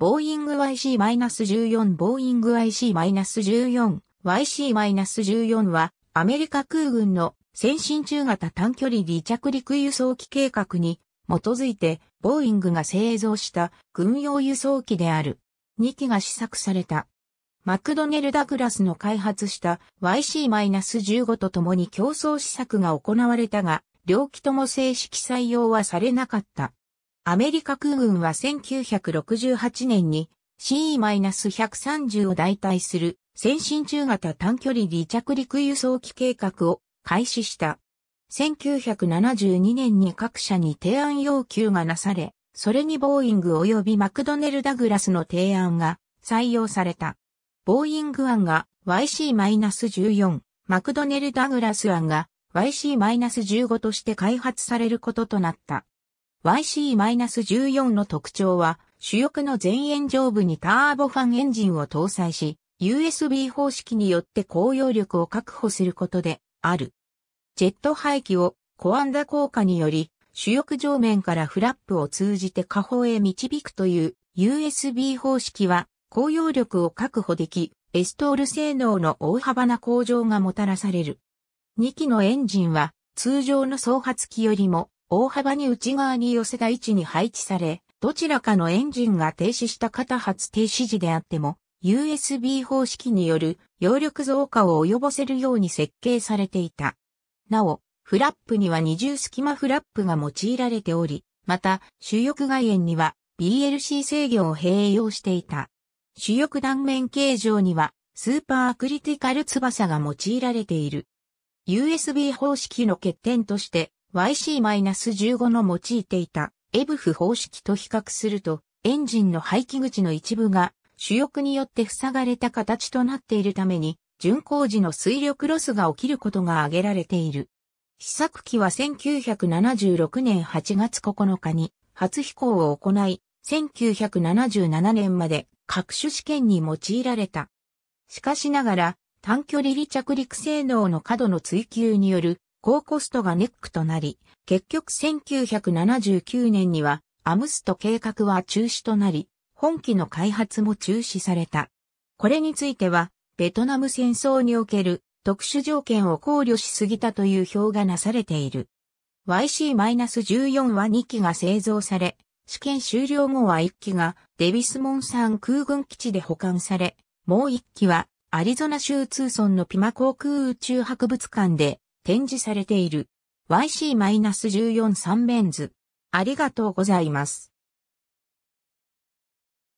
ボーイング YC-14 ボーイング YC-14 YC-14 はアメリカ空軍の先進中型短距離離着陸輸送機計画に基づいてボーイングが製造した軍用輸送機である。2機が試作された。マクドネル・ダグラスの開発した YC-15 と共に競争試作が行われたが、両機とも正式採用はされなかった。アメリカ空軍は1968年に CE-130 を代替する先進中型短距離離着陸輸送機計画を開始した。1972年に各社に提案要求がなされ、それにボーイング及びマクドネル・ダグラスの提案が採用された。ボーイング案が YC-14、マクドネル・ダグラス案が YC-15 として開発されることとなった。YC-14 の特徴は、主翼の前円上部にターボファンエンジンを搭載し、USB 方式によって高揚力を確保することである。ジェット排気をコアンダ効果により、主翼上面からフラップを通じて下方へ導くという USB 方式は高揚力を確保でき、エストール性能の大幅な向上がもたらされる。2機のエンジンは通常の総発機よりも大幅に内側に寄せた位置に配置され、どちらかのエンジンが停止した片発停止時であっても、USB 方式による揚力増加を及ぼせるように設計されていた。なお、フラップには二重隙間フラップが用いられており、また、主翼外縁には BLC 制御を併用していた。主翼断面形状にはスーパーアクリティカル翼が用いられている。USB 方式の欠点として、YC-15 の用いていたエブフ方式と比較すると、エンジンの排気口の一部が主翼によって塞がれた形となっているために、巡航時の水力ロスが起きることが挙げられている。試作機は1976年8月9日に初飛行を行い、1977年まで各種試験に用いられた。しかしながら、短距離離着陸性能の過度の追求による高コストがネックとなり、結局1979年にはアムスト計画は中止となり、本機の開発も中止された。これについては、ベトナム戦争における特殊条件を考慮しすぎたという表がなされている。YC-14 は2機が製造され、試験終了後は1機がデビスモン山空軍基地で保管され、もう1機はアリゾナ州ツーソンのピマ航空宇宙博物館で展示されている YC-14 3面ンズ。ありがとうございます。